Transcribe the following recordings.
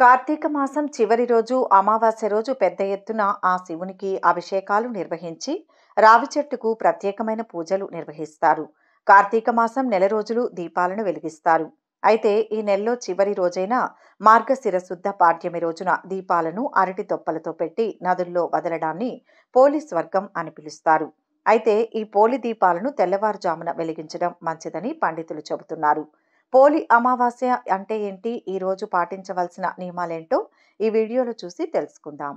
కార్తీక మాసం చివరి రోజు అమావాస్య రోజు పెద్ద ఎత్తున ఆ శివునికి అభిషేకాలు నిర్వహించి రావి చెట్టుకు ప్రత్యేకమైన పూజలు నిర్వహిస్తారు కార్తీక మాసం నెల రోజులు దీపాలను వెలిగిస్తారు అయితే ఈ నెలలో చివరి రోజైన మార్గశిరశుద్ధ పాడ్యమి పాఠ్యమి రోజున దీపాలను అరటి తొప్పలతో పెట్టి నదుల్లో వదలడాన్ని పోలీస్ వర్గం అని పిలుస్తారు అయితే ఈ పోలి దీపాలను తెల్లవారుజామున వెలిగించడం మంచిదని పండితులు చెబుతున్నారు పోలి అమావాస్య అంటే ఏంటి ఈరోజు పాటించవలసిన నియమాలేంటో ఈ వీడియోలో చూసి తెలుసుకుందాం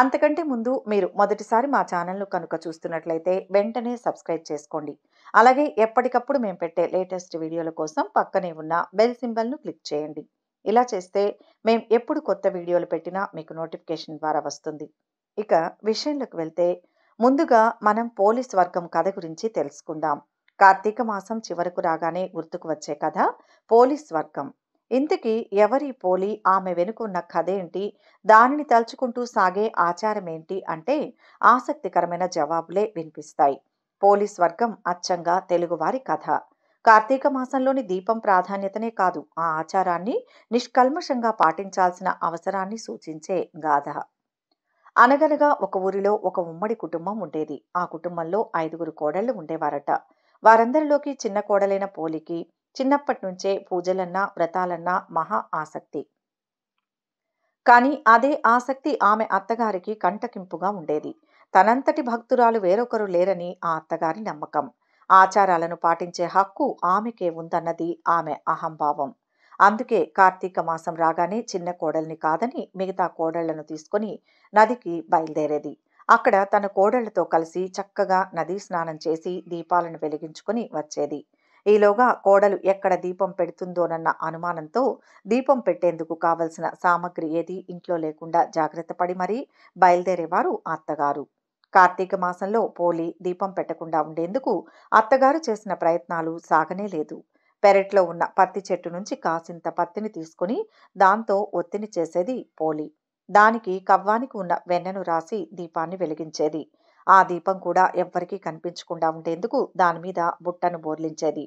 అంతకంటే ముందు మీరు మొదటిసారి మా ఛానల్ను కనుక చూస్తున్నట్లయితే వెంటనే సబ్స్క్రైబ్ చేసుకోండి అలాగే ఎప్పటికప్పుడు మేము పెట్టే లేటెస్ట్ వీడియోల కోసం పక్కనే ఉన్న బెల్ సింబల్ను క్లిక్ చేయండి ఇలా చేస్తే మేము ఎప్పుడు కొత్త వీడియోలు పెట్టినా మీకు నోటిఫికేషన్ ద్వారా వస్తుంది ఇక విషయంలోకి వెళ్తే ముందుగా మనం పోలీస్ వర్గం కథ గురించి తెలుసుకుందాం కార్తీక మాసం చివరకు రాగానే గుర్తుకు వచ్చే కథ పోలీస్ వర్గం ఇంతకీ ఎవరి పోలి ఆమె వెనుకున్న కథేంటి దానిని తలుచుకుంటూ సాగే ఆచారమేంటి అంటే ఆసక్తికరమైన జవాబులే వినిపిస్తాయి పోలీస్ వర్గం అచ్చంగా తెలుగువారి కథ కార్తీక మాసంలోని దీపం ప్రాధాన్యతనే కాదు ఆ ఆచారాన్ని నిష్కల్మషంగా పాటించాల్సిన అవసరాన్ని సూచించే గాథ అనగనగా ఒక ఊరిలో ఒక ఉమ్మడి కుటుంబం ఉండేది ఆ కుటుంబంలో ఐదుగురు కోడళ్లు ఉండేవారట వారందరిలోకి చిన్న కోడలైన పోలికి చిన్నప్పటి నుంచే పూజలన్నా వ్రతాలన్నా మహా ఆసక్తి కానీ అదే ఆసక్తి ఆమె అత్తగారికి కంటకింపుగా ఉండేది తనంతటి భక్తురాలు వేరొకరు లేరని ఆ అత్తగారి నమ్మకం ఆచారాలను పాటించే హక్కు ఆమెకే ఉందన్నది ఆమె అహంభావం అందుకే కార్తీక మాసం రాగానే చిన్న కోడల్ని కాదని మిగతా కోడళ్లను తీసుకుని నదికి బయలుదేరేది అక్కడ తన కోడళ్లతో కలిసి చక్కగా నదీ స్నానం చేసి దీపాలను వెలిగించుకుని వచ్చేది ఈలోగా కోడలు ఎక్కడ దీపం పెడుతుందోనన్న అనుమానంతో దీపం పెట్టేందుకు కావలసిన సామగ్రి ఏది ఇంట్లో లేకుండా జాగ్రత్త పడి మరీ బయలుదేరేవారు అత్తగారు కార్తీక మాసంలో పోలి దీపం పెట్టకుండా ఉండేందుకు అత్తగారు చేసిన ప్రయత్నాలు సాగనే లేదు పెరట్లో ఉన్న పత్తి చెట్టు నుంచి కాసింత పత్తిని తీసుకుని దాంతో ఒత్తిని చేసేది పోలి దానికి కవ్వానికి ఉన్న వెన్నెను రాసి దీపాన్ని వెలిగించేది ఆ దీపం కూడా ఎవ్వరికీ కనిపించకుండా ఉండేందుకు దానిమీద బుట్టను బోర్లించేది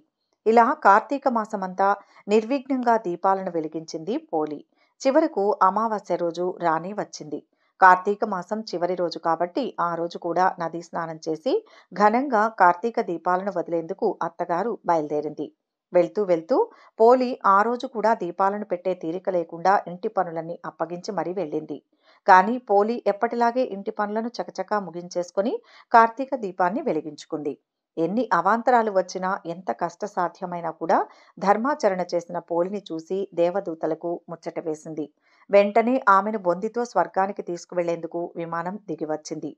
ఇలా కార్తీక మాసమంతా నిర్విఘ్నంగా దీపాలను వెలిగించింది పోలి చివరకు అమావాస్య రోజు రాణి వచ్చింది కార్తీక మాసం చివరి రోజు కాబట్టి ఆ రోజు కూడా నదీ స్నానం చేసి ఘనంగా కార్తీక దీపాలను వదిలేందుకు అత్తగారు బయలుదేరింది వెళ్తూ వెళ్తూ పోలి ఆ రోజు కూడా దీపాలను పెట్టే తీరిక లేకుండా ఇంటి పనులన్నీ అప్పగించి మరీ వెళ్ళింది కానీ పోలి ఎప్పటిలాగే ఇంటి పనులను చకచకా ముగించేసుకుని కార్తీక దీపాన్ని వెలిగించుకుంది ఎన్ని అవాంతరాలు వచ్చినా ఎంత కష్టసాధ్యమైనా కూడా ధర్మాచరణ చేసిన పోలిని చూసి దేవదూతలకు ముచ్చట వేసింది వెంటనే ఆమెను బొందితో స్వర్గానికి తీసుకువెళ్లేందుకు విమానం దిగివచ్చింది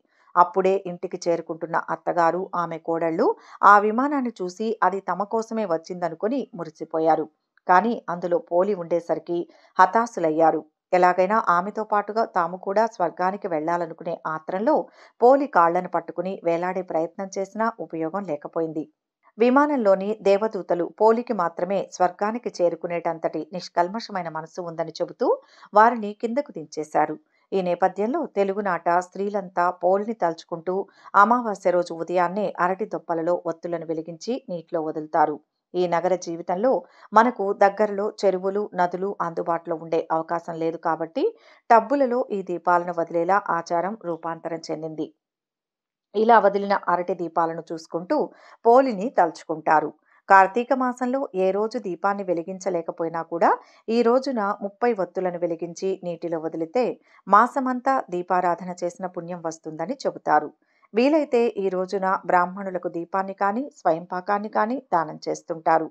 అప్పుడే ఇంటికి చేరుకుంటున్న అత్తగారు ఆమె కోడళ్ళు ఆ విమానాన్ని చూసి అది తమ కోసమే వచ్చిందనుకుని మురిసిపోయారు కానీ అందులో పోలి ఉండేసరికి హతాశులయ్యారు ఎలాగైనా ఆమెతో పాటుగా తాము కూడా స్వర్గానికి వెళ్లాలనుకునే ఆత్రంలో పోలి కాళ్లను పట్టుకుని వేలాడే ప్రయత్నం చేసినా ఉపయోగం లేకపోయింది విమానంలోని దేవదూతలు పోలికి మాత్రమే స్వర్గానికి చేరుకునేటంతటి నిష్కల్మషమైన మనసు ఉందని చెబుతూ వారిని కిందకు దించేశారు ఈ నేపథ్యంలో తెలుగునాట స్త్రీలంతా పోల్ని తలుచుకుంటూ అమావాస్య రోజు ఉదయాన్నే అరటి దొప్పలలో ఒత్తులను వెలిగించి నీటిలో వదులుతారు ఈ నగర జీవితంలో మనకు దగ్గరలో చెరువులు నదులు అందుబాటులో ఉండే అవకాశం లేదు కాబట్టి టబ్బులలో ఈ దీపాలను వదిలేలా ఆచారం రూపాంతరం చెందింది ఇలా వదిలిన అరటి దీపాలను చూసుకుంటూ పోలిని తలుచుకుంటారు కార్తీక మాసంలో ఏ రోజు దీపాన్ని వెలిగించలేకపోయినా కూడా ఈ రోజున ముప్పై ఒత్తులను వెలిగించి నీటిలో వదిలితే మాసమంతా దీపారాధన చేసిన పుణ్యం వస్తుందని చెబుతారు వీలైతే ఈ రోజున బ్రాహ్మణులకు దీపాన్ని కానీ స్వయంపాకాన్ని కానీ దానం చేస్తుంటారు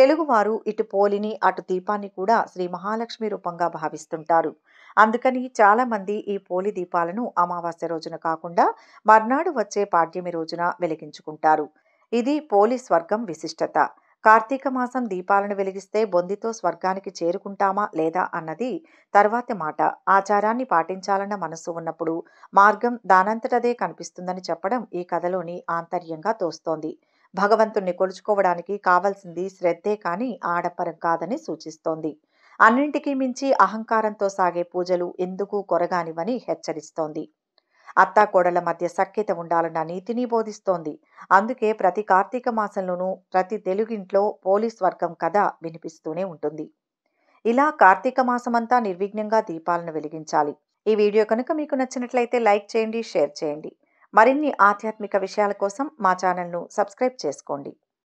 తెలుగువారు ఇటు పోలిని అటు దీపాన్ని కూడా శ్రీ మహాలక్ష్మి రూపంగా భావిస్తుంటారు అందుకని చాలామంది ఈ పోలి దీపాలను అమావాస్య రోజున కాకుండా మర్నాడు వచ్చే పాడ్యమి రోజున వెలిగించుకుంటారు ఇది పోలి స్వర్గం విశిష్టత కార్తీక మాసం దీపాలను వెలిగిస్తే బొందితో స్వర్గానికి చేరుకుంటామా లేదా అన్నది తర్వాతి మాట ఆచారాన్ని పాటించాలన్న మనసు ఉన్నప్పుడు మార్గం దానంతటదే కనిపిస్తుందని చెప్పడం ఈ కథలోని ఆంతర్యంగా తోస్తోంది భగవంతుణ్ణి కొలుచుకోవడానికి కావలసింది శ్రద్ధే కానీ ఆడపరం కాదని సూచిస్తోంది అన్నింటికీ మించి అహంకారంతో సాగే పూజలు ఎందుకు కొరగానివని హెచ్చరిస్తోంది అత్తాకోడల మధ్య సఖ్యత ఉండాలన్న నీతిని బోధిస్తోంది అందుకే ప్రతి కార్తీక మాసంలోనూ ప్రతి తెలుగింట్లో పోలీస్ వర్గం కథ వినిపిస్తూనే ఉంటుంది ఇలా కార్తీక మాసమంతా నిర్విఘ్నంగా దీపాలను వెలిగించాలి ఈ వీడియో కనుక మీకు నచ్చినట్లయితే లైక్ చేయండి షేర్ చేయండి మరిన్ని ఆధ్యాత్మిక విషయాల కోసం మా ఛానల్ను సబ్స్క్రైబ్ చేసుకోండి